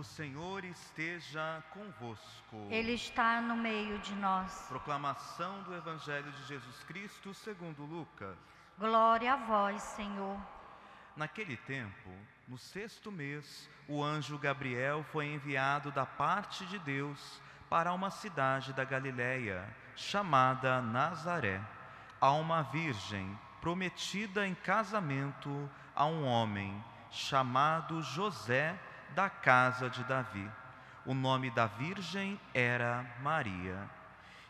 O Senhor esteja convosco. Ele está no meio de nós. Proclamação do Evangelho de Jesus Cristo segundo Lucas. Glória a vós, Senhor. Naquele tempo, no sexto mês, o anjo Gabriel foi enviado da parte de Deus para uma cidade da Galiléia, chamada Nazaré, a uma virgem prometida em casamento a um homem chamado José da casa de Davi. O nome da virgem era Maria.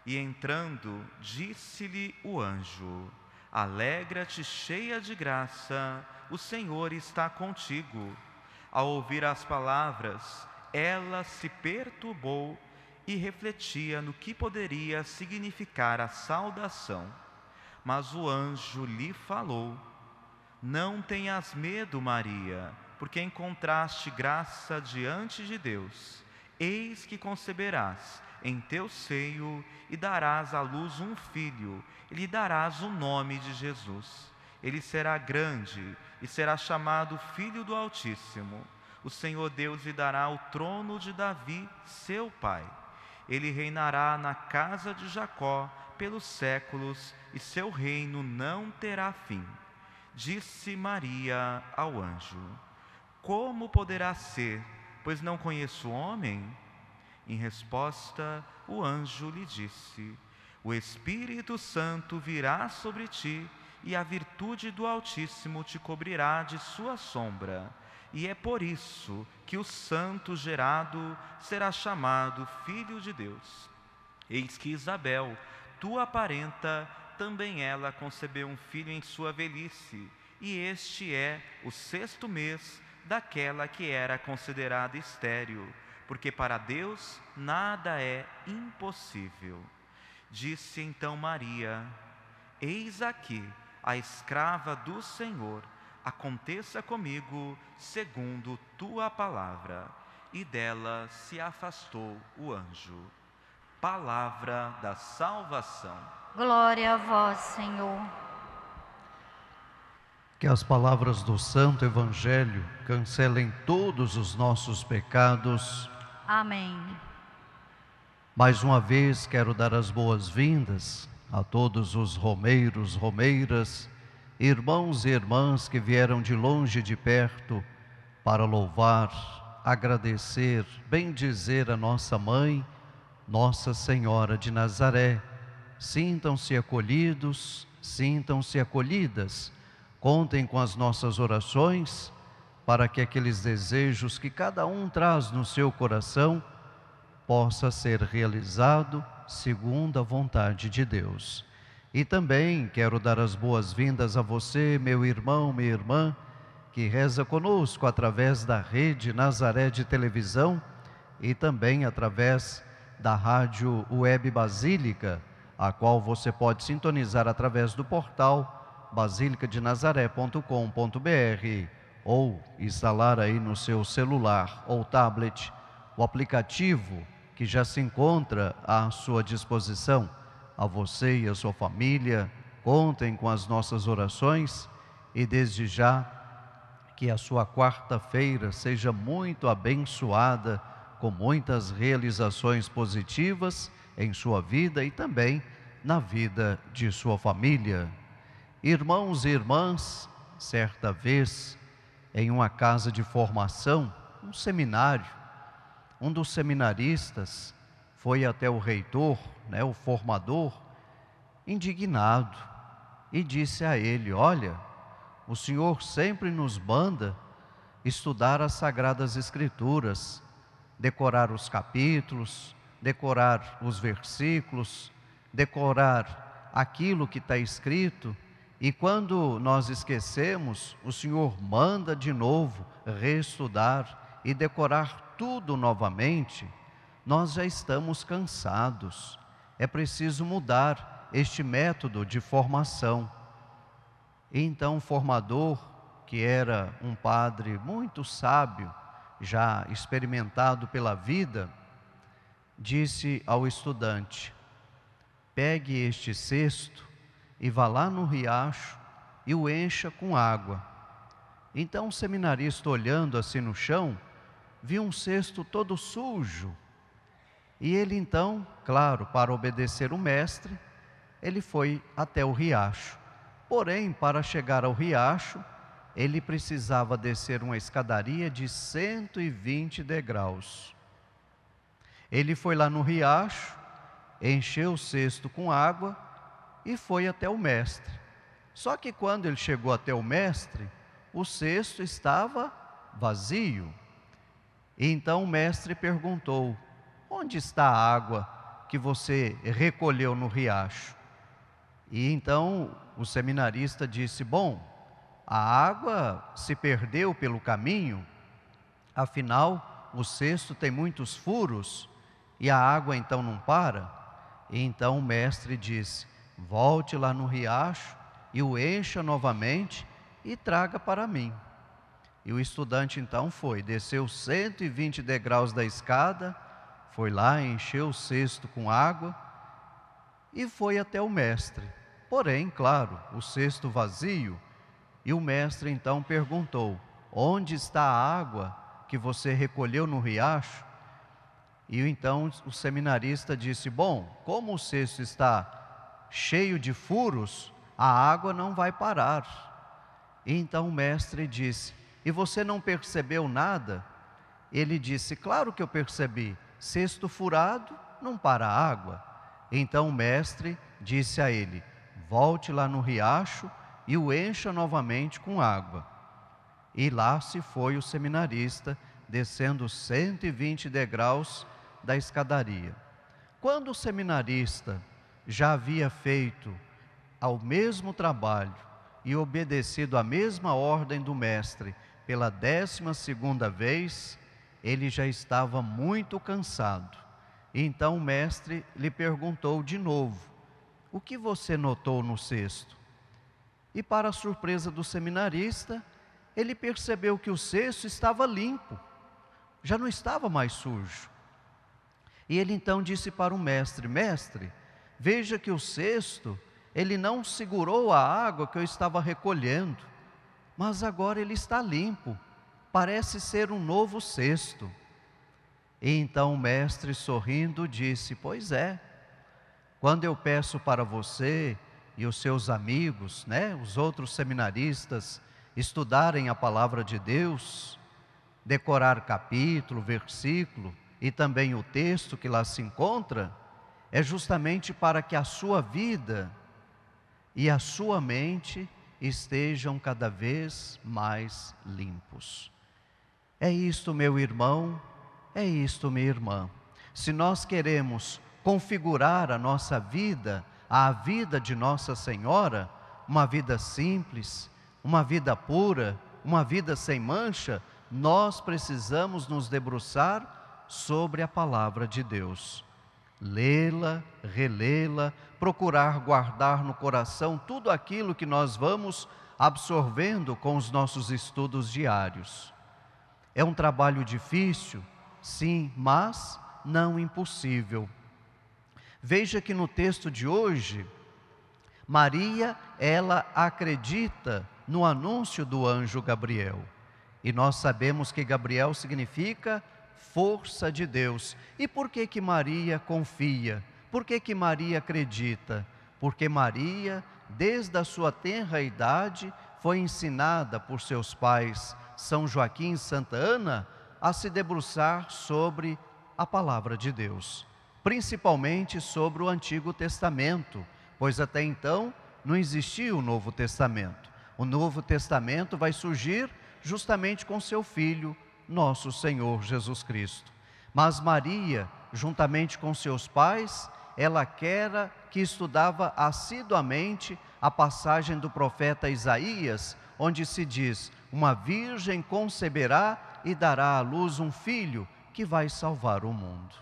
E entrando, disse-lhe o anjo: Alegra-te, cheia de graça, o Senhor está contigo. Ao ouvir as palavras, ela se perturbou e refletia no que poderia significar a saudação. Mas o anjo lhe falou: Não tenhas medo, Maria porque encontraste graça diante de Deus. Eis que conceberás em teu seio e darás à luz um filho, e lhe darás o nome de Jesus. Ele será grande e será chamado Filho do Altíssimo. O Senhor Deus lhe dará o trono de Davi, seu pai. Ele reinará na casa de Jacó pelos séculos, e seu reino não terá fim. Disse Maria ao anjo. Como poderá ser? Pois não conheço homem? Em resposta, o anjo lhe disse: O Espírito Santo virá sobre ti, e a virtude do Altíssimo te cobrirá de sua sombra. E é por isso que o santo gerado será chamado Filho de Deus. Eis que Isabel, tua parenta, também ela concebeu um filho em sua velhice, e este é o sexto mês daquela que era considerada estéril, porque para Deus nada é impossível. Disse então Maria: Eis aqui a escrava do Senhor, aconteça comigo segundo tua palavra. E dela se afastou o anjo. Palavra da salvação. Glória a vós, Senhor. Que as palavras do Santo Evangelho cancelem todos os nossos pecados. Amém. Mais uma vez quero dar as boas-vindas a todos os romeiros, romeiras, irmãos e irmãs que vieram de longe e de perto para louvar, agradecer, bendizer a nossa mãe, Nossa Senhora de Nazaré. Sintam-se acolhidos, sintam-se acolhidas Contem com as nossas orações para que aqueles desejos que cada um traz no seu coração possa ser realizado segundo a vontade de Deus. E também quero dar as boas-vindas a você, meu irmão, minha irmã, que reza conosco através da rede Nazaré de televisão e também através da rádio Web Basílica, a qual você pode sintonizar através do portal basilicadenazaré.com.br ou instalar aí no seu celular ou tablet o aplicativo que já se encontra à sua disposição. A você e a sua família, contem com as nossas orações e desde já que a sua quarta-feira seja muito abençoada com muitas realizações positivas em sua vida e também na vida de sua família. Irmãos e irmãs, certa vez, em uma casa de formação, um seminário, um dos seminaristas foi até o reitor, né, o formador, indignado e disse a ele: Olha, o Senhor sempre nos manda estudar as Sagradas Escrituras, decorar os capítulos, decorar os versículos, decorar aquilo que está escrito e quando nós esquecemos, o Senhor manda de novo reestudar e decorar tudo novamente. Nós já estamos cansados. É preciso mudar este método de formação. Então, o formador, que era um padre muito sábio, já experimentado pela vida, disse ao estudante: pegue este cesto e vá lá no riacho e o encha com água. Então o seminarista, olhando assim no chão, viu um cesto todo sujo. E ele então, claro, para obedecer o mestre, ele foi até o riacho. Porém, para chegar ao riacho, ele precisava descer uma escadaria de 120 degraus. Ele foi lá no riacho, encheu o cesto com água e foi até o mestre. Só que quando ele chegou até o mestre, o cesto estava vazio. E então o mestre perguntou: Onde está a água que você recolheu no riacho? E então o seminarista disse: Bom, a água se perdeu pelo caminho, afinal o cesto tem muitos furos e a água então não para. E então o mestre disse: Volte lá no riacho e o encha novamente e traga para mim. E o estudante então foi, desceu 120 degraus da escada, foi lá, encheu o cesto com água e foi até o mestre. Porém, claro, o cesto vazio, e o mestre então perguntou: Onde está a água que você recolheu no riacho? E então o seminarista disse: Bom, como o cesto está cheio de furos, a água não vai parar. Então o mestre disse: E você não percebeu nada? Ele disse: Claro que eu percebi. Cesto furado não para a água. Então o mestre disse a ele: Volte lá no riacho e o encha novamente com água. E lá se foi o seminarista, descendo 120 degraus da escadaria. Quando o seminarista já havia feito ao mesmo trabalho e obedecido à mesma ordem do mestre pela décima segunda vez, ele já estava muito cansado. Então o mestre lhe perguntou de novo: O que você notou no cesto? E, para a surpresa do seminarista, ele percebeu que o cesto estava limpo, já não estava mais sujo. E ele então disse para o mestre: Mestre, Veja que o cesto, ele não segurou a água que eu estava recolhendo, mas agora ele está limpo, parece ser um novo cesto. E então o mestre, sorrindo, disse: Pois é, quando eu peço para você e os seus amigos, né, os outros seminaristas, estudarem a palavra de Deus, decorar capítulo, versículo e também o texto que lá se encontra, é justamente para que a sua vida e a sua mente estejam cada vez mais limpos. É isto, meu irmão, é isto, minha irmã. Se nós queremos configurar a nossa vida, a vida de Nossa Senhora, uma vida simples, uma vida pura, uma vida sem mancha, nós precisamos nos debruçar sobre a palavra de Deus lê-la, relê-la, procurar guardar no coração tudo aquilo que nós vamos absorvendo com os nossos estudos diários. É um trabalho difícil, sim, mas não impossível. Veja que no texto de hoje, Maria, ela acredita no anúncio do anjo Gabriel. E nós sabemos que Gabriel significa força de Deus. E por que que Maria confia? Por que que Maria acredita? Porque Maria, desde a sua tenra idade, foi ensinada por seus pais, São Joaquim e Santa Ana, a se debruçar sobre a palavra de Deus, principalmente sobre o Antigo Testamento, pois até então não existia o Novo Testamento. O Novo Testamento vai surgir justamente com seu filho, nosso Senhor Jesus Cristo. Mas Maria, juntamente com seus pais, ela era que estudava assiduamente a passagem do profeta Isaías, onde se diz: Uma virgem conceberá e dará à luz um filho que vai salvar o mundo.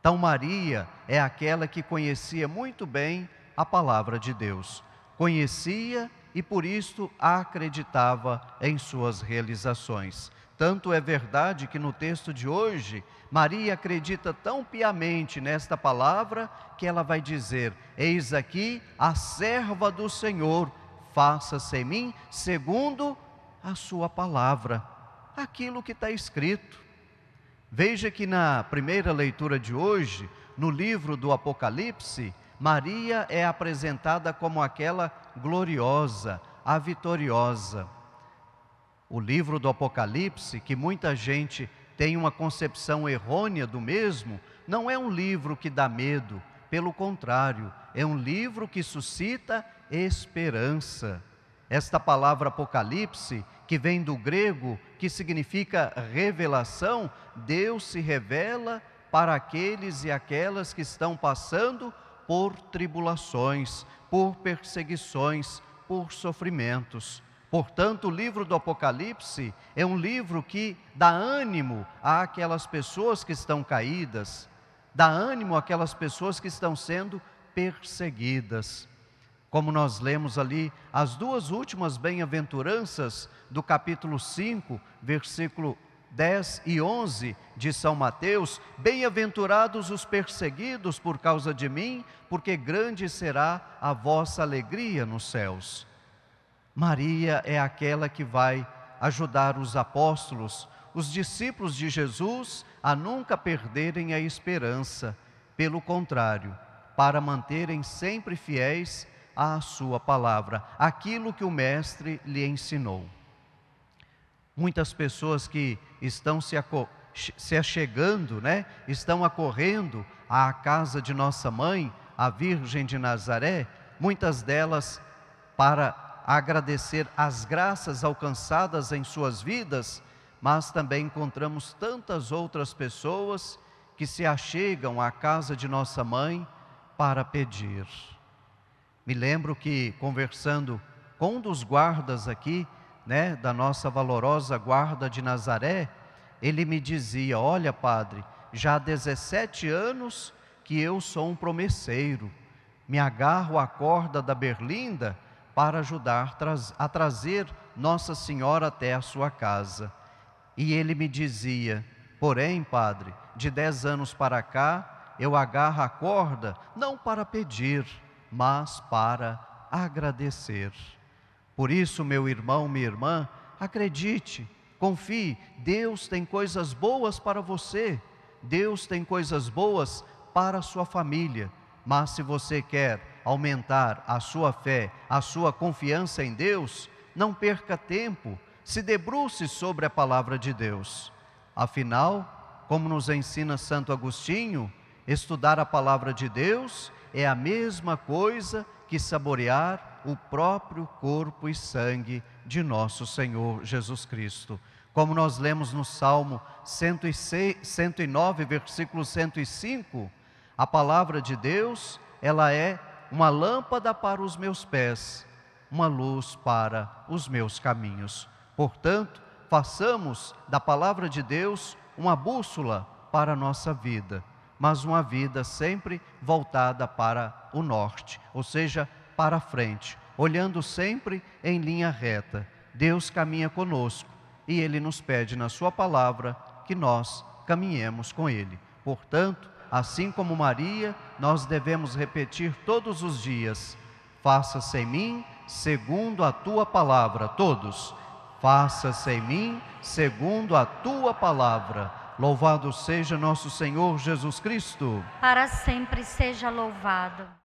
Então, Maria é aquela que conhecia muito bem a palavra de Deus, conhecia e por isso acreditava em suas realizações. Tanto é verdade que no texto de hoje, Maria acredita tão piamente nesta palavra que ela vai dizer: Eis aqui a serva do Senhor, faça-se em mim segundo a sua palavra, aquilo que está escrito. Veja que na primeira leitura de hoje, no livro do Apocalipse, Maria é apresentada como aquela gloriosa, a vitoriosa o livro do Apocalipse, que muita gente tem uma concepção errônea do mesmo, não é um livro que dá medo, pelo contrário, é um livro que suscita esperança. Esta palavra Apocalipse, que vem do grego, que significa revelação, Deus se revela para aqueles e aquelas que estão passando por tribulações, por perseguições, por sofrimentos. Portanto, o livro do Apocalipse é um livro que dá ânimo àquelas pessoas que estão caídas, dá ânimo àquelas pessoas que estão sendo perseguidas. Como nós lemos ali as duas últimas bem-aventuranças do capítulo 5, versículo 10 e 11 de São Mateus: Bem-aventurados os perseguidos por causa de mim, porque grande será a vossa alegria nos céus. Maria é aquela que vai ajudar os apóstolos, os discípulos de Jesus, a nunca perderem a esperança, pelo contrário, para manterem sempre fiéis à Sua palavra, aquilo que o Mestre lhe ensinou. Muitas pessoas que estão se, se achegando, né, estão acorrendo à casa de nossa mãe, a Virgem de Nazaré, muitas delas para agradecer as graças alcançadas em suas vidas, mas também encontramos tantas outras pessoas que se achegam à casa de nossa mãe para pedir. Me lembro que, conversando com um dos guardas aqui, né, da nossa valorosa guarda de Nazaré, ele me dizia: Olha, padre, já há 17 anos que eu sou um promesseiro, me agarro à corda da berlinda para ajudar a trazer Nossa Senhora até a sua casa. E ele me dizia: Porém, padre, de dez anos para cá, eu agarro a corda não para pedir, mas para agradecer. Por isso, meu irmão, minha irmã, acredite, confie, Deus tem coisas boas para você, Deus tem coisas boas para a sua família, mas se você quer aumentar a sua fé, a sua confiança em Deus, não perca tempo, se debruce sobre a palavra de Deus. Afinal, como nos ensina Santo Agostinho, estudar a palavra de Deus é a mesma coisa que saborear o próprio corpo e sangue de nosso Senhor Jesus Cristo. Como nós lemos no Salmo 106, 109, versículo 105, a palavra de Deus, ela é uma lâmpada para os meus pés, uma luz para os meus caminhos. Portanto, façamos da palavra de Deus uma bússola para a nossa vida, mas uma vida sempre voltada para o norte, ou seja, para a frente, olhando sempre em linha reta. Deus caminha conosco e ele nos pede na sua palavra que nós caminhemos com ele. Portanto, Assim como Maria, nós devemos repetir todos os dias: Faça-se em mim segundo a tua palavra. Todos, faça-se em mim segundo a tua palavra. Louvado seja nosso Senhor Jesus Cristo. Para sempre seja louvado.